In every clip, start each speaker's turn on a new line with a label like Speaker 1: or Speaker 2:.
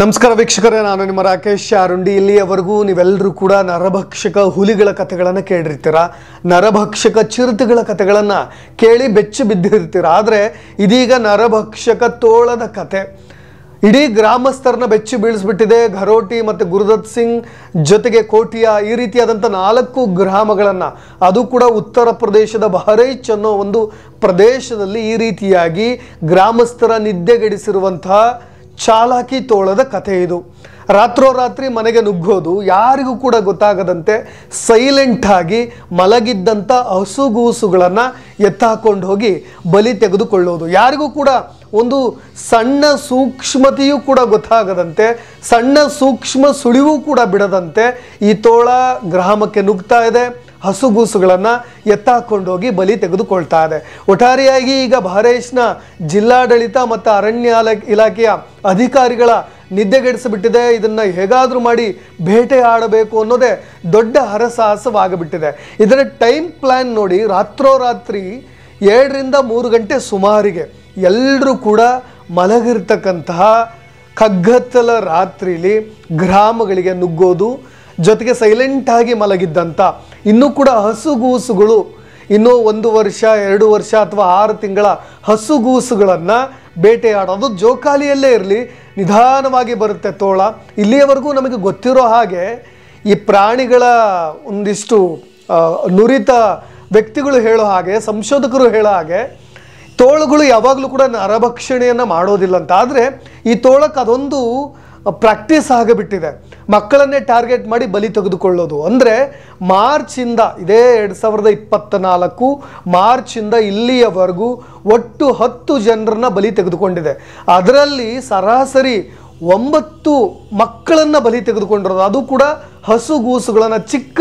Speaker 1: ನಮಸ್ಕಾರ ವೀಕ್ಷಕರೇ ನಾನು ನಿಮ್ಮ ರಾಕೇಶ್ ಶಾರುಂಡಿ ಇಲ್ಲಿಯವರೆಗೂ ನೀವೆಲ್ಲರೂ ಕೂಡ ನರಭಕ್ಷಕ ಹುಲಿಗಳ ಕಥೆಗಳನ್ನು ಕೇಳಿರ್ತೀರ ನರಭಕ್ಷಕ ಚಿರತೆಗಳ ಕಥೆಗಳನ್ನು ಕೇಳಿ ಬೆಚ್ಚು ಬಿದ್ದಿರ್ತೀರ ಆದರೆ ಇದೀಗ ನರಭಕ್ಷಕ ತೋಳದ ಕತೆ ಇಡೀ ಗ್ರಾಮಸ್ಥರನ್ನ ಬೆಚ್ಚಿ ಬೀಳಿಸ್ಬಿಟ್ಟಿದೆ ಘರೋಟಿ ಮತ್ತು ಗುರುದತ್ ಸಿಂಗ್ ಜೊತೆಗೆ ಕೋಟಿಯಾ ಈ ರೀತಿಯಾದಂಥ ನಾಲ್ಕು ಗ್ರಾಮಗಳನ್ನು ಅದು ಕೂಡ ಉತ್ತರ ಪ್ರದೇಶದ ಬಹರೈಚ್ ಅನ್ನೋ ಒಂದು ಪ್ರದೇಶದಲ್ಲಿ ಈ ರೀತಿಯಾಗಿ ಗ್ರಾಮಸ್ಥರ ನಿದ್ದೆಗೆಡಿಸಿರುವಂತಹ ಚಾಲಾಕಿ ತೋಳದ ಕಥೆ ಇದು ರಾತ್ರೋರಾತ್ರಿ ಮನೆಗೆ ನುಗ್ಗೋದು ಯಾರಿಗೂ ಕೂಡ ಗೊತ್ತಾಗದಂತೆ ಸೈಲೆಂಟ್ ಆಗಿ ಮಲಗಿದ್ದಂಥ ಹಸುಗೂಸುಗಳನ್ನು ಎತ್ತಾಕೊಂಡು ಹೋಗಿ ಬಲಿ ತೆಗೆದುಕೊಳ್ಳೋದು ಯಾರಿಗೂ ಕೂಡ ಒಂದು ಸಣ್ಣ ಸೂಕ್ಷ್ಮತೆಯೂ ಕೂಡ ಗೊತ್ತಾಗದಂತೆ ಸಣ್ಣ ಸೂಕ್ಷ್ಮ ಸುಳಿವು ಕೂಡ ಬಿಡದಂತೆ ಈ ತೋಳ ಗ್ರಾಮಕ್ಕೆ ನುಗ್ತಾ ಇದೆ ಹಸುಗೂಸುಗಳನ್ನು ಎತ್ತಾಕೊಂಡೋಗಿ ಬಲಿ ತೆಗೆದುಕೊಳ್ತಾ ಇದೆ ಒಟ್ಟಾರೆಯಾಗಿ ಈಗ ಬಹರೇಶ್ನ ಜಿಲ್ಲಾಡಳಿತ ಮತ್ತು ಅರಣ್ಯ ಇಲಾಖೆಯ ಅಧಿಕಾರಿಗಳ ನಿದ್ದೆಗೆಡಿಸಿಬಿಟ್ಟಿದೆ ಇದನ್ನು ಹೇಗಾದರೂ ಮಾಡಿ ಬೇಟೆ ಆಡಬೇಕು ಅನ್ನೋದೇ ದೊಡ್ಡ ಹರಸಾಹಸವಾಗಿಬಿಟ್ಟಿದೆ ಇದರ ಟೈಮ್ ಪ್ಲ್ಯಾನ್ ನೋಡಿ ರಾತ್ರೋರಾತ್ರಿ ಎರಡರಿಂದ ಮೂರು ಗಂಟೆ ಸುಮಾರಿಗೆ ಎಲ್ಲರೂ ಕೂಡ ಮಲಗಿರ್ತಕ್ಕಂತಹ ಕಗ್ಗತ್ತಲ ರಾತ್ರಿಲಿ ಗ್ರಾಮಗಳಿಗೆ ನುಗ್ಗೋದು ಜೊತೆಗೆ ಸೈಲೆಂಟಾಗಿ ಮಲಗಿದ್ದಂಥ ಇನ್ನೂ ಕೂಡ ಹಸುಗೂಸುಗಳು ಇನ್ನೂ ಒಂದು ವರ್ಷ ಎರಡು ವರ್ಷ ಅಥವಾ ಆರು ತಿಂಗಳ ಹಸುಗೂಸುಗಳನ್ನು ಬೇಟೆಯಾಡೋದು ಜೋಕಾಲಿಯಲ್ಲೇ ಇರಲಿ ನಿಧಾನವಾಗಿ ಬರುತ್ತೆ ತೋಳ ಇಲ್ಲಿಯವರೆಗೂ ನಮಗೆ ಗೊತ್ತಿರೋ ಹಾಗೆ ಈ ಪ್ರಾಣಿಗಳ ಒಂದಿಷ್ಟು ನುರಿತ ವ್ಯಕ್ತಿಗಳು ಹೇಳೋ ಹಾಗೆ ಸಂಶೋಧಕರು ಹೇಳೋ ಹಾಗೆ ತೋಳುಗಳು ಯಾವಾಗಲೂ ಕೂಡ ನರಭಕ್ಷಣೆಯನ್ನು ಮಾಡೋದಿಲ್ಲ ಅಂತ ಆದರೆ ಈ ತೋಳಕ್ಕೆ ಅದೊಂದು ಪ್ರಾಕ್ಟೀಸ್ ಆಗಿಬಿಟ್ಟಿದೆ ಮಕ್ಕಳನ್ನೇ ಟಾರ್ಗೆಟ್ ಮಾಡಿ ಬಲಿ ತೆಗೆದುಕೊಳ್ಳೋದು ಅಂದರೆ ಮಾರ್ಚಿಂದ ಇದೇ ಎರಡು ಸಾವಿರದ ಇಪ್ಪತ್ತ ನಾಲ್ಕು ಮಾರ್ಚಿಂದ ಇಲ್ಲಿಯವರೆಗೂ ಒಟ್ಟು ಹತ್ತು ಜನರನ್ನ ಬಲಿ ತೆಗೆದುಕೊಂಡಿದೆ ಅದರಲ್ಲಿ ಸರಾಸರಿ ಒಂಬತ್ತು ಮಕ್ಕಳನ್ನು ಬಲಿ ತೆಗೆದುಕೊಂಡಿರೋದು ಅದು ಕೂಡ ಹಸುಗೂಸುಗಳನ್ನು ಚಿಕ್ಕ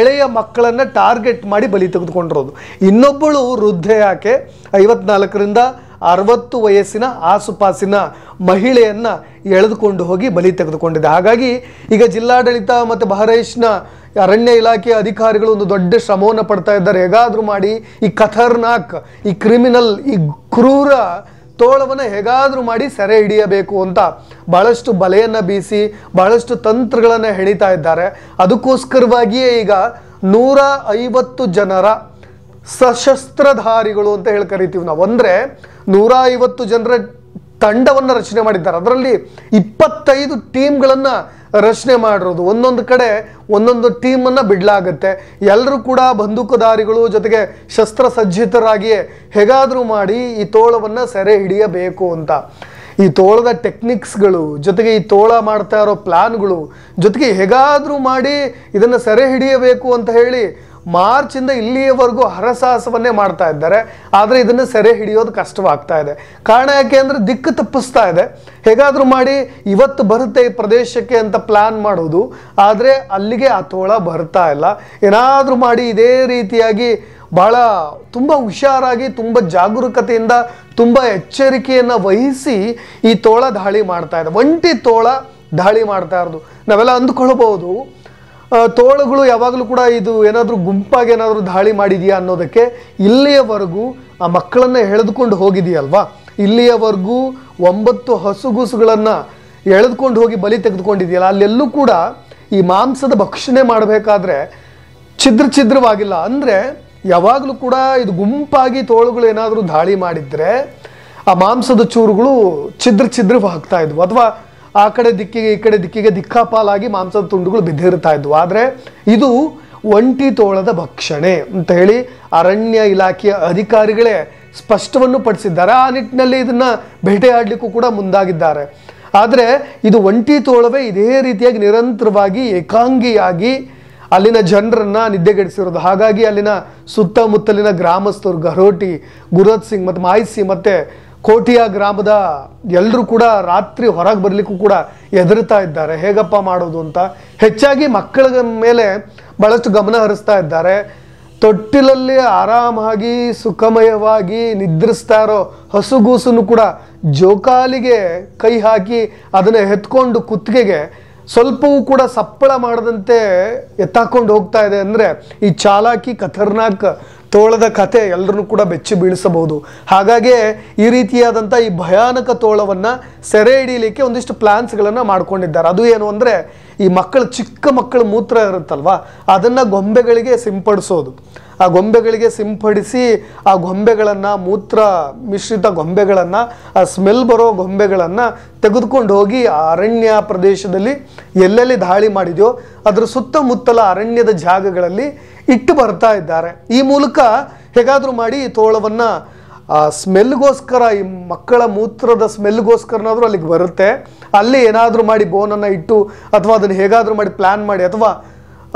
Speaker 1: ಎಳೆಯ ಮಕ್ಕಳನ್ನು ಟಾರ್ಗೆಟ್ ಮಾಡಿ ಬಲಿ ತೆಗೆದುಕೊಂಡಿರೋದು ಇನ್ನೊಬ್ಬಳು ವೃದ್ಧೆ ಆಕೆ ಐವತ್ನಾಲ್ಕರಿಂದ ಅರವತ್ತು ವಯಸ್ಸಿನ ಆಸುಪಾಸಿನ ಮಹಿಳೆಯನ್ನು ಎಳೆದುಕೊಂಡು ಹೋಗಿ ಬಲಿ ತೆಗೆದುಕೊಂಡಿದೆ ಹಾಗಾಗಿ ಈಗ ಜಿಲ್ಲಾಡಳಿತ ಮತ್ತು ಬಹರೇಶ್ನ ಅರಣ್ಯ ಇಲಾಖೆಯ ಅಧಿಕಾರಿಗಳು ಒಂದು ದೊಡ್ಡ ಶ್ರಮವನ್ನು ಪಡ್ತಾ ಇದ್ದಾರೆ ಹೇಗಾದರೂ ಮಾಡಿ ಈ ಖತರ್ನಾಕ್ ಈ ಕ್ರಿಮಿನಲ್ ಈ ಕ್ರೂರ ತೋಳವನ್ನು ಹೇಗಾದರೂ ಮಾಡಿ ಸೆರೆ ಹಿಡಿಯಬೇಕು ಅಂತ ಬಹಳಷ್ಟು ಬಲೆಯನ್ನು ಬೀಸಿ ಬಹಳಷ್ಟು ತಂತ್ರಗಳನ್ನು ಹೆಣಿತಾ ಇದ್ದಾರೆ ಅದಕ್ಕೋಸ್ಕರವಾಗಿಯೇ ಈಗ ನೂರ ಐವತ್ತು ಜನರ ಸಶಸ್ತ್ರಧಾರಿಗಳು ಅಂತ ಹೇಳಿ ಕರಿತೀವಿ ನಾವು ಅಂದರೆ ನೂರ ಐವತ್ತು ಜನರ ತಂಡವನ್ನು ರಚನೆ ಮಾಡಿದ್ದಾರೆ ಅದರಲ್ಲಿ ಇಪ್ಪತ್ತೈದು ಟೀಮ್ಗಳನ್ನು ರಚನೆ ಮಾಡಿರೋದು ಒಂದೊಂದು ಕಡೆ ಒಂದೊಂದು ಟೀಮನ್ನು ಬಿಡಲಾಗತ್ತೆ ಎಲ್ಲರೂ ಕೂಡ ಬಂದೂಕುದಾರಿಗಳು ಜೊತೆಗೆ ಶಸ್ತ್ರಸಜ್ಜಿತರಾಗಿಯೇ ಹೇಗಾದರೂ ಮಾಡಿ ಈ ತೋಳವನ್ನು ಸೆರೆ ಹಿಡಿಯಬೇಕು ಅಂತ ಈ ತೋಳದ ಟೆಕ್ನಿಕ್ಸ್ಗಳು ಜೊತೆಗೆ ಈ ತೋಳ ಮಾಡ್ತಾ ಇರೋ ಪ್ಲ್ಯಾನ್ಗಳು ಜೊತೆಗೆ ಹೇಗಾದರೂ ಮಾಡಿ ಇದನ್ನು ಸೆರೆ ಹಿಡಿಯಬೇಕು ಅಂತ ಹೇಳಿ ಮಾರ್ಚಿಂದ ಇಲ್ಲಿಯವರೆಗೂ ಹರಸಾಹಸವನ್ನೇ ಮಾಡ್ತಾ ಇದ್ದಾರೆ ಆದರೆ ಇದನ್ನು ಸೆರೆ ಹಿಡಿಯೋದು ಕಷ್ಟವಾಗ್ತಾ ಇದೆ ಕಾರಣ ಯಾಕೆ ಅಂದರೆ ದಿಕ್ಕು ತಪ್ಪಿಸ್ತಾ ಇದೆ ಹೇಗಾದರೂ ಮಾಡಿ ಇವತ್ತು ಬರುತ್ತೆ ಈ ಪ್ರದೇಶಕ್ಕೆ ಅಂತ ಪ್ಲ್ಯಾನ್ ಮಾಡೋದು ಆದರೆ ಅಲ್ಲಿಗೆ ಆ ತೋಳ ಬರ್ತಾ ಇಲ್ಲ ಏನಾದರೂ ಮಾಡಿ ಇದೇ ರೀತಿಯಾಗಿ ಭಾಳ ತುಂಬ ಹುಷಾರಾಗಿ ತುಂಬ ಜಾಗರೂಕತೆಯಿಂದ ತುಂಬ ಎಚ್ಚರಿಕೆಯನ್ನು ವಹಿಸಿ ಈ ತೋಳ ದಾಳಿ ಮಾಡ್ತಾ ಇದೆ ಒಂಟಿ ತೋಳ ದಾಳಿ ಮಾಡ್ತಾ ಇರೋದು ನಾವೆಲ್ಲ ಅಂದ್ಕೊಳ್ಬಹುದು ತೋಳುಗಳು ಯಾವಾಗಲೂ ಕೂಡ ಇದು ಏನಾದರೂ ಗುಂಪಾಗಿ ಏನಾದರೂ ದಾಳಿ ಮಾಡಿದೆಯಾ ಅನ್ನೋದಕ್ಕೆ ಇಲ್ಲಿಯವರೆಗೂ ಆ ಮಕ್ಕಳನ್ನು ಎಳೆದುಕೊಂಡು ಹೋಗಿದೆಯಲ್ವಾ ಇಲ್ಲಿಯವರೆಗೂ ಒಂಬತ್ತು ಹಸುಗೂಸುಗಳನ್ನು ಎಳೆದುಕೊಂಡು ಹೋಗಿ ಬಲಿ ತೆಗೆದುಕೊಂಡಿದೆಯಲ್ಲ ಅಲ್ಲೆಲ್ಲೂ ಕೂಡ ಈ ಮಾಂಸದ ಭಕ್ಷಣೆ ಮಾಡಬೇಕಾದ್ರೆ ಛಿದ್ರ ಛಿದ್ರವಾಗಿಲ್ಲ ಅಂದರೆ ಯಾವಾಗಲೂ ಕೂಡ ಇದು ಗುಂಪಾಗಿ ತೋಳುಗಳು ಏನಾದರೂ ದಾಳಿ ಮಾಡಿದರೆ ಆ ಮಾಂಸದ ಚೂರುಗಳು ಛಿದ್ರ ಛಿದ್ರವಾಗ್ತಾ ಇದ್ವು ಅಥವಾ ಆ ಕಡೆ ದಿಕ್ಕಿಗೆ ಈ ಕಡೆ ದಿಕ್ಕಿಗೆ ದಿಕ್ಕಾಪಾಲಾಗಿ ಮಾಂಸದ ತುಂಡುಗಳು ಬಿದ್ದಿರ್ತಾ ಇದ್ವು ಆದರೆ ಇದು ಒಂಟಿ ತೋಳದ ಭಕ್ಷಣೆ ಅಂತ ಹೇಳಿ ಅರಣ್ಯ ಇಲಾಖೆಯ ಅಧಿಕಾರಿಗಳೇ ಸ್ಪಷ್ಟವನ್ನು ಪಡಿಸಿದ್ದಾರೆ ಆ ನಿಟ್ಟಿನಲ್ಲಿ ಇದನ್ನು ಬೇಟೆಯಾಡಲಿಕ್ಕೂ ಕೂಡ ಮುಂದಾಗಿದ್ದಾರೆ ಆದರೆ ಇದು ಒಂಟಿ ತೋಳವೇ ಇದೇ ರೀತಿಯಾಗಿ ನಿರಂತರವಾಗಿ ಏಕಾಂಗಿಯಾಗಿ ಅಲ್ಲಿನ ಜನರನ್ನು ನಿದ್ದೆಗೆಡಿಸಿರೋದು ಹಾಗಾಗಿ ಅಲ್ಲಿನ ಸುತ್ತಮುತ್ತಲಿನ ಗ್ರಾಮಸ್ಥರು ಗರೋಟಿ ಗುರತ್ ಸಿಂಗ್ ಮತ್ತು ಮಾಯಿಸಿ ಮತ್ತು ಕೋಟಿಯ ಗ್ರಾಮದ ಎಲ್ಲರೂ ಕೂಡ ರಾತ್ರಿ ಹೊರಗೆ ಬರಲಿಕ್ಕೂ ಕೂಡ ಹೆದರ್ತಾ ಇದ್ದಾರೆ ಹೇಗಪ್ಪ ಮಾಡೋದು ಅಂತ ಹೆಚ್ಚಾಗಿ ಮಕ್ಕಳ ಮೇಲೆ ಭಾಳಷ್ಟು ಗಮನ ಹರಿಸ್ತಾ ಇದ್ದಾರೆ ತೊಟ್ಟಿಲಲ್ಲಿ ಆರಾಮಾಗಿ ಸುಖಮಯವಾಗಿ ನಿದ್ರಿಸ್ತಾ ಇರೋ ಹಸುಗೂಸನ್ನು ಕೂಡ ಜೋಕಾಲಿಗೆ ಕೈ ಹಾಕಿ ಅದನ್ನು ಎತ್ಕೊಂಡು ಕುತ್ತಿಗೆಗೆ ಸ್ವಲ್ಪವೂ ಕೂಡ ಸಪ್ಪಳ ಮಾಡದಂತೆ ಎತ್ತಾಕೊಂಡು ಹೋಗ್ತಾ ಇದೆ ಅಂದರೆ ಈ ಚಾಲಾಕಿ ಖತರ್ನಾಕ್ ತೋಳದ ಕತೆ ಎಲ್ಲರನ್ನೂ ಕೂಡ ಬೆಚ್ಚಿ ಬೀಳಿಸಬಹುದು ಹಾಗಾಗಿ ಈ ರೀತಿಯಾದಂಥ ಈ ಭಯಾನಕ ತೋಳವನ್ನು ಸೆರೆ ಹಿಡಿಯಲಿಕ್ಕೆ ಒಂದಿಷ್ಟು ಪ್ಲ್ಯಾನ್ಸ್ಗಳನ್ನು ಮಾಡ್ಕೊಂಡಿದ್ದಾರೆ ಅದು ಏನು ಅಂದರೆ ಈ ಮಕ್ಕಳ ಚಿಕ್ಕ ಮಕ್ಕಳ ಮೂತ್ರ ಇರುತ್ತಲ್ವ ಅದನ್ನು ಗೊಂಬೆಗಳಿಗೆ ಸಿಂಪಡಿಸೋದು ಆ ಗೊಂಬೆಗಳಿಗೆ ಸಿಂಪಡಿಸಿ ಆ ಗೊಂಬೆಗಳನ್ನು ಮೂತ್ರ ಮಿಶ್ರಿತ ಗೊಂಬೆಗಳನ್ನು ಆ ಸ್ಮೆಲ್ ಬರೋ ಗೊಂಬೆಗಳನ್ನು ತೆಗೆದುಕೊಂಡು ಹೋಗಿ ಆ ಅರಣ್ಯ ಪ್ರದೇಶದಲ್ಲಿ ಎಲ್ಲೆಲ್ಲಿ ದಾಳಿ ಮಾಡಿದೆಯೋ ಅದರ ಸುತ್ತಮುತ್ತಲ ಅರಣ್ಯದ ಜಾಗಗಳಲ್ಲಿ ಇಟ್ಟು ಬರ್ತಾ ಇದ್ದಾರೆ ಈ ಮೂಲಕ ಹೇಗಾದರೂ ಮಾಡಿ ತೋಳವನ್ನು ಆ ಸ್ಮೆಲ್ಗೋಸ್ಕರ ಈ ಮಕ್ಕಳ ಮೂತ್ರದ ಸ್ಮೆಲ್ಗೋಸ್ಕರನಾದರೂ ಅಲ್ಲಿಗೆ ಬರುತ್ತೆ ಅಲ್ಲಿ ಏನಾದರೂ ಮಾಡಿ ಬೋನನ್ನು ಇಟ್ಟು ಅಥವಾ ಅದನ್ನು ಹೇಗಾದರೂ ಮಾಡಿ ಪ್ಲ್ಯಾನ್ ಮಾಡಿ ಅಥವಾ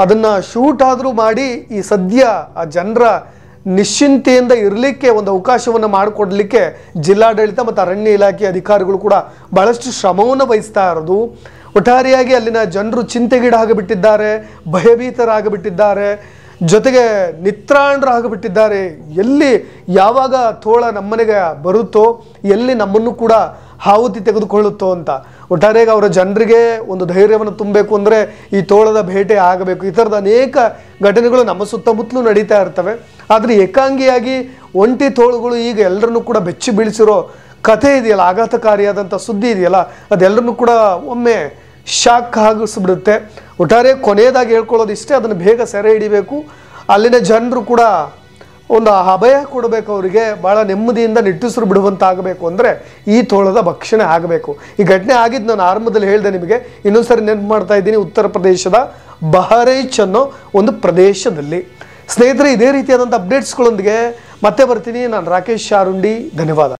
Speaker 1: ಅದನ್ನು ಶೂಟ್ ಆದರೂ ಮಾಡಿ ಈ ಸದ್ಯ ಆ ಜನರ ನಿಶ್ಚಿಂತೆಯಿಂದ ಇರಲಿಕ್ಕೆ ಒಂದು ಅವಕಾಶವನ್ನು ಮಾಡಿಕೊಡಲಿಕ್ಕೆ ಜಿಲ್ಲಾಡಳಿತ ಮತ್ತು ಅರಣ್ಯ ಇಲಾಖೆ ಅಧಿಕಾರಿಗಳು ಕೂಡ ಬಹಳಷ್ಟು ಶ್ರಮವನ್ನು ವಹಿಸ್ತಾ ಇರೋದು ಒಟ್ಟಾರಿಯಾಗಿ ಅಲ್ಲಿನ ಜನರು ಚಿಂತೆಗೀಡಾಗಿಬಿಟ್ಟಿದ್ದಾರೆ ಭಯಭೀತರಾಗಿಬಿಟ್ಟಿದ್ದಾರೆ ಜೊತೆಗೆ ನಿತ್ರಾಣರಾಗಿಬಿಟ್ಟಿದ್ದಾರೆ ಎಲ್ಲಿ ಯಾವಾಗ ತೋಳ ನಮ್ಮನೆಗೆ ಬರುತ್ತೋ ಎಲ್ಲಿ ನಮ್ಮನ್ನು ಕೂಡ ಹಾವುತಿ ತೆಗೆದುಕೊಳ್ಳುತ್ತೋ ಅಂತ ಒಟ್ಟಾರೆಗೆ ಅವರ ಜನರಿಗೆ ಒಂದು ಧೈರ್ಯವನ್ನು ತುಂಬಬೇಕು ಅಂದರೆ ಈ ತೋಳದ ಭೇಟೆ ಆಗಬೇಕು ಈ ಥರದ ಅನೇಕ ಘಟನೆಗಳು ನಮ್ಮ ಸುತ್ತಮುತ್ತಲೂ ನಡೀತಾ ಇರ್ತವೆ ಆದರೆ ಏಕಾಂಗಿಯಾಗಿ ಒಂಟಿ ತೋಳುಗಳು ಈಗ ಎಲ್ಲರನ್ನು ಕೂಡ ಬೆಚ್ಚಿ ಬೀಳಿಸಿರೋ ಕಥೆ ಇದೆಯಲ್ಲ ಆಘಾತಕಾರಿಯಾದಂಥ ಸುದ್ದಿ ಇದೆಯಲ್ಲ ಅದೆಲ್ಲರನ್ನೂ ಕೂಡ ಒಮ್ಮೆ ಶಾಕ್ ಆಗಿಸ್ಬಿಡುತ್ತೆ ಒಟ್ಟಾರೆ ಕೊನೆಯದಾಗಿ ಹೇಳ್ಕೊಳ್ಳೋದು ಇಷ್ಟೇ ಅದನ್ನು ಬೇಗ ಸೆರೆ ಹಿಡಿಬೇಕು ಅಲ್ಲಿನ ಜನರು ಕೂಡ ಒಂದು ಅಭಯ ಕೊಡಬೇಕು ಅವರಿಗೆ ಭಾಳ ನೆಮ್ಮದಿಯಿಂದ ನಿಟ್ಟುಸಿರು ಬಿಡುವಂತಾಗಬೇಕು ಅಂದರೆ ಈ ತೋಳದ ಭಕ್ಷಣೆ ಆಗಬೇಕು ಈ ಘಟನೆ ಆಗಿದ್ದು ನಾನು ಆರಂಭದಲ್ಲಿ ಹೇಳಿದೆ ನಿಮಗೆ ಇನ್ನೊಂದ್ಸರಿ ಸರಿ ಮಾಡ್ತಾ ಇದ್ದೀನಿ ಉತ್ತರ ಪ್ರದೇಶದ ಬಹರೈಚ್ ಅನ್ನೋ ಒಂದು ಪ್ರದೇಶದಲ್ಲಿ ಸ್ನೇಹಿತರೆ ಇದೇ ರೀತಿಯಾದಂಥ ಅಪ್ಡೇಟ್ಸ್ಗಳೊಂದಿಗೆ ಮತ್ತೆ ಬರ್ತೀನಿ ನಾನು ರಾಕೇಶ್ ಶಾರುಂಡಿ ಧನ್ಯವಾದ